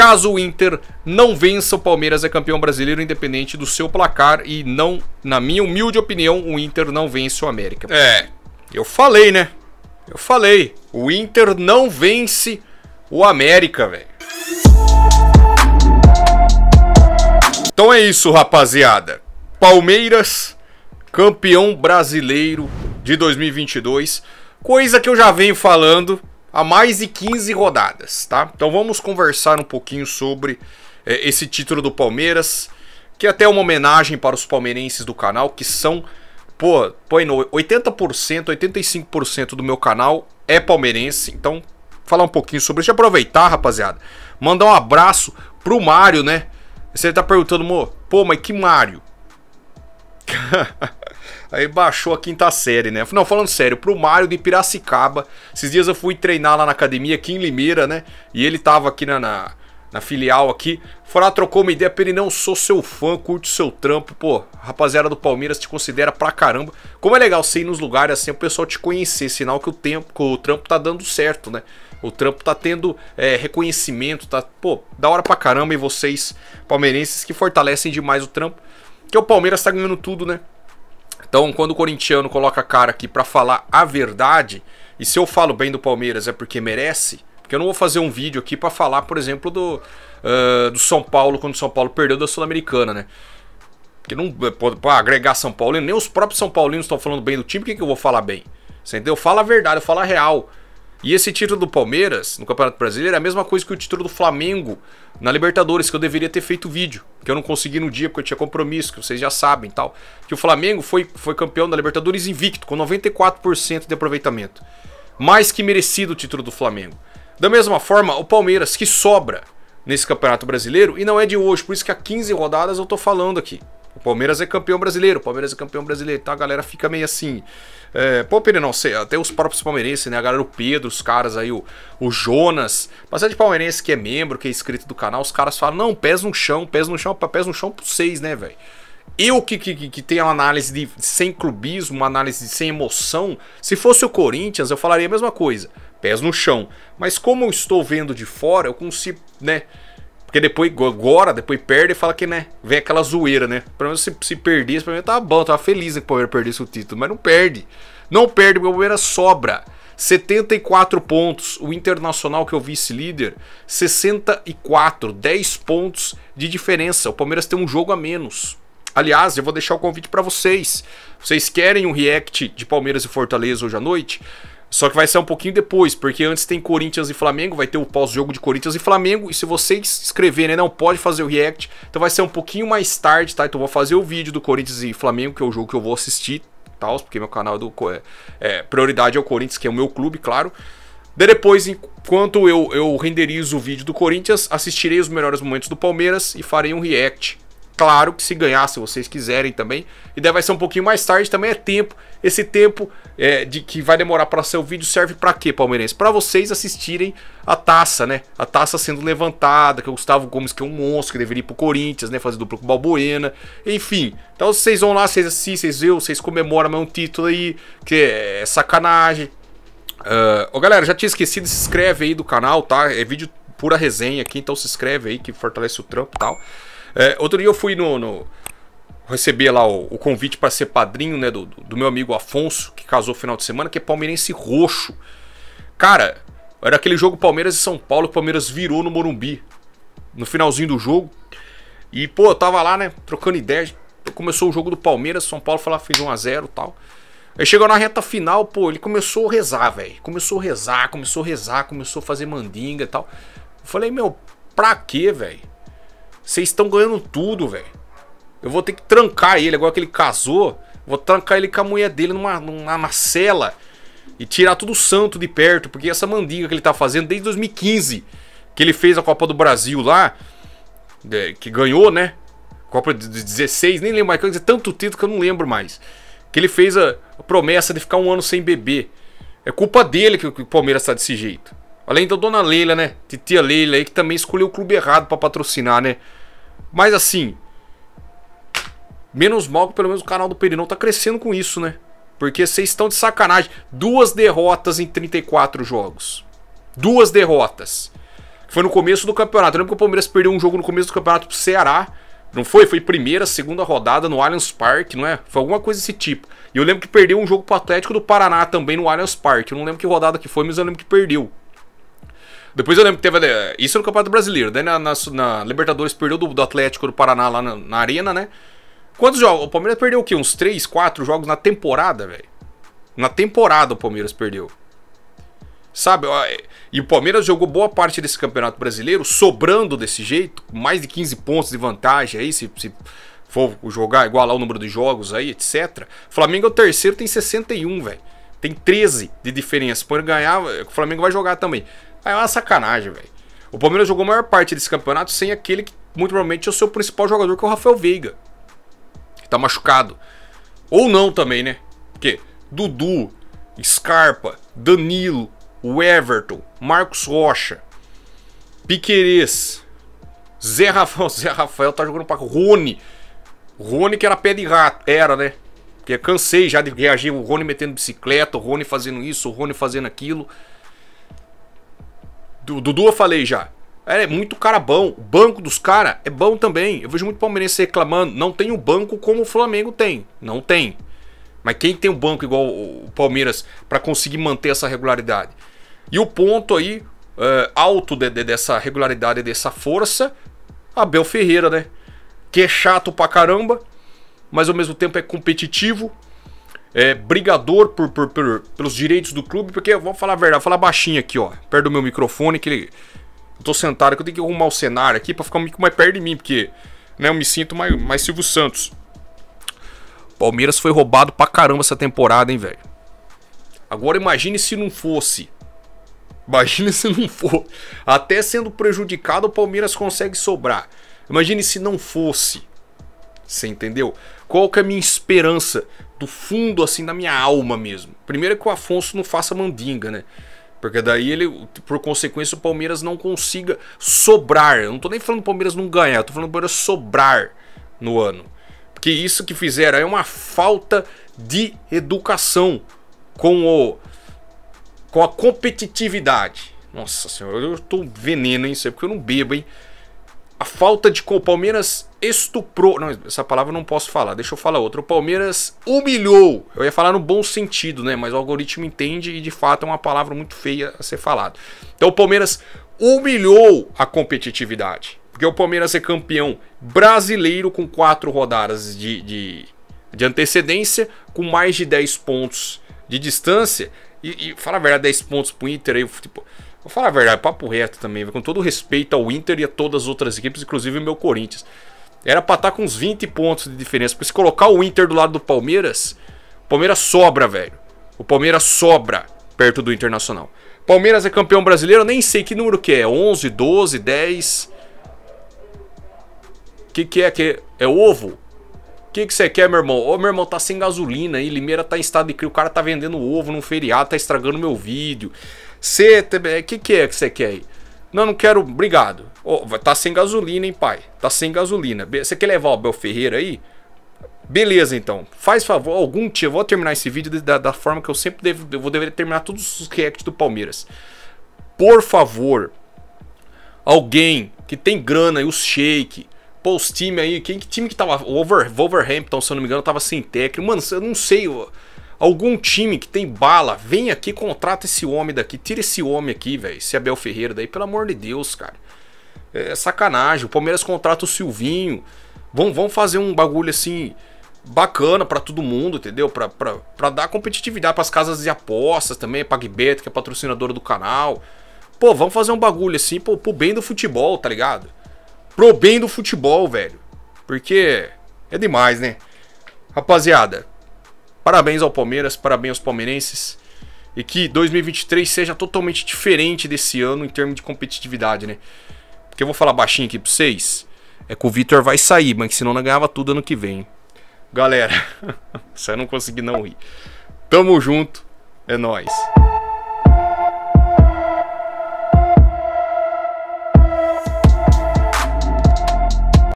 Caso o Inter não vença, o Palmeiras é campeão brasileiro, independente do seu placar. E não, na minha humilde opinião, o Inter não vence o América. É, eu falei, né? Eu falei. O Inter não vence o América, velho. Então é isso, rapaziada. Palmeiras, campeão brasileiro de 2022. Coisa que eu já venho falando há mais de 15 rodadas, tá? Então vamos conversar um pouquinho sobre é, esse título do Palmeiras, que é até é uma homenagem para os palmeirenses do canal, que são, pô, põe no 80%, 85% do meu canal é palmeirense, então falar um pouquinho sobre isso. aproveitar, rapaziada, mandar um abraço pro Mário, né? Você tá perguntando, pô, mas que Mário? Aí baixou a quinta série, né? Não, falando sério, pro Mário de Piracicaba. Esses dias eu fui treinar lá na academia aqui em Limeira, né? E ele tava aqui na, na, na filial aqui. Foi lá, trocou uma ideia pra ele, não sou seu fã, curte seu trampo. Pô, rapaziada do Palmeiras te considera pra caramba. Como é legal você ir nos lugares assim, o pessoal te conhecer. Sinal que o tempo, que o trampo tá dando certo, né? O trampo tá tendo é, reconhecimento, tá, pô, da hora pra caramba. E vocês, palmeirenses, que fortalecem demais o trampo. Que o Palmeiras tá ganhando tudo, né? Então, quando o corintiano coloca a cara aqui para falar a verdade, e se eu falo bem do Palmeiras é porque merece, porque eu não vou fazer um vídeo aqui para falar, por exemplo, do, uh, do São Paulo, quando o São Paulo perdeu da Sul-Americana, né? Porque não eh, para agregar São Paulino, nem os próprios São Paulinos estão falando bem do time, por que, que eu vou falar bem? Você entendeu? Fala a verdade, eu falo a real. E esse título do Palmeiras no Campeonato Brasileiro é a mesma coisa que o título do Flamengo na Libertadores, que eu deveria ter feito vídeo, que eu não consegui no dia porque eu tinha compromisso, que vocês já sabem e tal. Que o Flamengo foi, foi campeão da Libertadores invicto, com 94% de aproveitamento. Mais que merecido o título do Flamengo. Da mesma forma, o Palmeiras, que sobra nesse Campeonato Brasileiro, e não é de hoje, por isso que há 15 rodadas eu tô falando aqui. O Palmeiras é campeão brasileiro, o Palmeiras é campeão brasileiro, tá? A galera fica meio assim. É, pô, Pedro, não sei, até os próprios palmeirenses, né? A galera, o Pedro, os caras aí, o, o Jonas, bastante é palmeirense que é membro, que é inscrito do canal, os caras falam: não, pés no chão, pés no chão, pés no chão pro seis, né, velho? Eu que, que, que tenho uma análise de, sem clubismo, uma análise de, sem emoção, se fosse o Corinthians, eu falaria a mesma coisa, pés no chão. Mas como eu estou vendo de fora, eu consigo, né? Porque depois, agora, depois perde e fala que, né, vem aquela zoeira, né? Pelo menos se, se perdesse, pra mim tava tá bom, tava tá feliz que o Palmeiras perdesse o título, mas não perde. Não perde, porque o Palmeiras sobra. 74 pontos, o Internacional que é o vice-líder, 64, 10 pontos de diferença. O Palmeiras tem um jogo a menos. Aliás, eu vou deixar o convite para vocês. Vocês querem um react de Palmeiras e Fortaleza hoje à noite? Só que vai ser um pouquinho depois, porque antes tem Corinthians e Flamengo, vai ter o pós-jogo de Corinthians e Flamengo. E se vocês escreverem, né, não pode fazer o react, então vai ser um pouquinho mais tarde, tá? Então vou fazer o vídeo do Corinthians e Flamengo, que é o jogo que eu vou assistir, tal, porque meu canal é do é, é, prioridade é o Corinthians, que é o meu clube, claro. depois, enquanto eu, eu renderizo o vídeo do Corinthians, assistirei os melhores momentos do Palmeiras e farei um react Claro que se ganhar, se vocês quiserem também. E daí vai ser um pouquinho mais tarde, também é tempo. Esse tempo é, de que vai demorar para ser o vídeo serve para quê, palmeirense? Para vocês assistirem a taça, né? A taça sendo levantada, que o Gustavo Gomes, que é um monstro, que deveria ir pro Corinthians, né? Fazer duplo com o Balbuena. Enfim, então vocês vão lá, vocês assistem, vocês veem, vocês comemoram mais é um título aí, que é, é sacanagem. Uh, galera, já tinha esquecido, se inscreve aí do canal, tá? É vídeo pura resenha aqui, então se inscreve aí que fortalece o trampo e tal. É, outro dia eu fui no. no recebi lá o, o convite para ser padrinho né, do, do meu amigo Afonso, que casou no final de semana, que é palmeirense roxo. Cara, era aquele jogo Palmeiras e São Paulo, o Palmeiras virou no Morumbi. No finalzinho do jogo. E, pô, eu tava lá, né, trocando ideia. Começou o jogo do Palmeiras, São Paulo foi lá, fez 1x0 e tal. Aí chegou na reta final, pô, ele começou a rezar, velho. Começou a rezar, começou a rezar, começou a fazer mandinga e tal. Eu falei, meu, pra quê, velho? Vocês estão ganhando tudo, velho. Eu vou ter que trancar ele agora que ele casou. Vou trancar ele com a mulher dele numa, numa, numa cela e tirar tudo santo de perto, porque essa mandiga que ele tá fazendo desde 2015, que ele fez a Copa do Brasil lá, é, que ganhou, né? Copa de 16, nem lembro mais, tanto título que eu não lembro mais. Que ele fez a, a promessa de ficar um ano sem beber. É culpa dele que o, que o Palmeiras tá desse jeito. Além da dona Leila, né? Titia Leila aí, que também escolheu o clube errado para patrocinar, né? Mas assim, menos mal que pelo menos o canal do Perinão tá crescendo com isso, né? Porque vocês estão de sacanagem. Duas derrotas em 34 jogos. Duas derrotas. Foi no começo do campeonato. Eu lembro que o Palmeiras perdeu um jogo no começo do campeonato pro Ceará. Não foi? Foi primeira, segunda rodada no Allianz Parque, não é? Foi alguma coisa desse tipo. E eu lembro que perdeu um jogo pro Atlético do Paraná também no Allianz Parque. Eu não lembro que rodada que foi, mas eu lembro que perdeu. Depois eu lembro que teve. Eh, isso no Campeonato Brasileiro. Daí na, na, na Libertadores perdeu do, do, Atlético do Paraná lá na, na, Arena, né? Quantos jogos? O Palmeiras perdeu o quê? Uns 3, 4 jogos na temporada, velho. Na temporada o Palmeiras perdeu. Sabe? Eh, e o Palmeiras jogou boa parte desse Campeonato Brasileiro sobrando desse jeito, mais de 15 pontos de vantagem aí, se, se for jogar igual o número de jogos aí, etc. Flamengo é o terceiro, tem 61, velho. Tem 13 de diferença. Quando ganhar, eh, o Flamengo vai jogar também é uma sacanagem, velho. O Palmeiras jogou a maior parte desse campeonato sem aquele que muito provavelmente é o seu principal jogador, que é o Rafael Veiga. Que tá machucado. Ou não também, né? Porque Dudu, Scarpa, Danilo, o Everton, Marcos Rocha, Piquerez, Zé Rafael, Zé Rafael tá jogando pra Rony. Rony que era pé de rato, era, né? Porque cansei já de reagir, o Rony metendo bicicleta, o Rony fazendo isso, o Rony fazendo aquilo. Do Dudu eu falei já. É, é muito cara bom. O banco dos caras é bom também. Eu vejo muito palmeirense reclamando. Não tem o um banco como o Flamengo tem. Não tem. Mas quem tem um banco igual o Palmeiras para conseguir manter essa regularidade? E o ponto aí é, alto de, de, dessa regularidade, dessa força, Abel Ferreira, né? Que é chato pra caramba, mas ao mesmo tempo é competitivo, é, brigador por, por, por, pelos direitos do clube, porque eu vou falar a verdade, vou falar baixinho aqui, ó, perto do meu microfone, que ele, eu tô sentado que eu tenho que arrumar o cenário aqui para ficar um pouco mais perto de mim, porque né, eu me sinto mais, mais Silvio Santos. Palmeiras foi roubado pra caramba essa temporada, hein, velho. Agora imagine se não fosse. Imagine se não for. Até sendo prejudicado, o Palmeiras consegue sobrar. Imagine se não fosse. Você entendeu? Qual que é a minha esperança do fundo, assim, da minha alma mesmo? Primeiro é que o Afonso não faça mandinga, né? Porque daí ele, por consequência, o Palmeiras não consiga sobrar. Eu não tô nem falando do Palmeiras não ganhar, eu tô falando do Palmeiras sobrar no ano. Porque isso que fizeram é uma falta de educação com o com a competitividade. Nossa senhora, eu tô veneno, hein? Isso é porque eu não bebo, hein? A falta de. O Palmeiras estuprou. Não, essa palavra eu não posso falar, deixa eu falar outra. O Palmeiras humilhou. Eu ia falar no bom sentido, né? Mas o algoritmo entende e de fato é uma palavra muito feia a ser falada. Então o Palmeiras humilhou a competitividade. Porque o Palmeiras é campeão brasileiro com quatro rodadas de, de, de antecedência, com mais de 10 pontos de distância. E, e fala a verdade, 10 pontos pro Inter aí, tipo, Vou falar a verdade, papo reto também, com todo respeito ao Inter e a todas as outras equipes, inclusive o meu Corinthians. Era pra estar tá com uns 20 pontos de diferença. Porque se colocar o Inter do lado do Palmeiras, o Palmeiras sobra, velho. O Palmeiras sobra perto do Internacional. Palmeiras é campeão brasileiro, nem sei que número que é. 11, 12, 10. Que que é que é ovo? Que que você quer, meu irmão? Ô, meu irmão, tá sem gasolina aí, Limeira tá em estado de crio, o cara tá vendendo ovo num feriado, tá estragando meu vídeo. C, o que, que é que você quer aí? Não, não quero, obrigado. Oh, tá sem gasolina, hein, pai? Tá sem gasolina. Você quer levar o Abel Ferreira aí? Beleza, então. Faz favor, algum dia. Eu vou terminar esse vídeo da, da forma que eu sempre devo, eu vou deveria terminar todos os reacts do Palmeiras. Por favor, alguém que tem grana e os shake. Pô, os times aí, quem que time que tava. O Over, Wolverhampton, se eu não me engano, tava sem técnico. Mano, eu não sei. Eu, Algum time que tem bala, vem aqui, contrata esse homem daqui, tira esse homem aqui, velho. Esse Abel Ferreira daí, pelo amor de Deus, cara. É, é sacanagem. O Palmeiras contrata o Silvinho. Vão, vão fazer um bagulho assim bacana para todo mundo, entendeu? Para dar competitividade para as casas de apostas também, PagBet, que é patrocinadora do canal. Pô, vamos fazer um bagulho assim pro bem do futebol, tá ligado? Pro bem do futebol, velho. Porque é demais, né? Rapaziada, Parabéns ao Palmeiras, parabéns aos palmeirenses. E que 2023 seja totalmente diferente desse ano em termos de competitividade, né? Porque eu vou falar baixinho aqui pra vocês. É que o Vitor vai sair, mas senão não ganhava tudo ano que vem. Galera, Só não consegui não rir. Tamo junto, é nóis.